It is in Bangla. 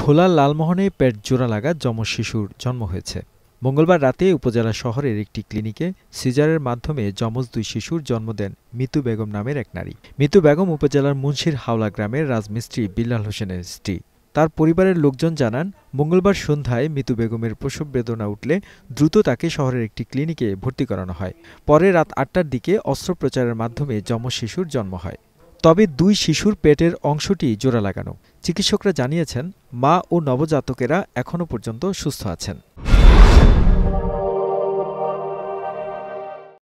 ভোলার লালমোহনে পেট জোড়া লাগা শিশুর জন্ম হয়েছে মঙ্গলবার রাতে উপজেলা শহরের একটি ক্লিনিকে সিজারের মাধ্যমে যমজ দুই শিশুর জন্ম দেন মিতু বেগম নামের এক নারী মিতু বেগম উপজেলার মুন্সির হাওলা গ্রামের রাজমিস্ত্রি বিল্লাল হোসেনের স্ত্রী তার পরিবারের লোকজন জানান মঙ্গলবার সন্ধ্যায় মিতু বেগমের প্রসব বেদনা উঠলে দ্রুত তাকে শহরের একটি ক্লিনিকে ভর্তি করানো হয় পরে রাত আটটার দিকে অস্ত্রোপচারের মাধ্যমে যমজ শিশুর জন্ম হয় তবে দুই শিশুর পেটের অংশটি জোড়া লাগানো চিকিৎসকরা জানিয়েছেন মা ও নবজাতকেরা এখনও পর্যন্ত সুস্থ আছেন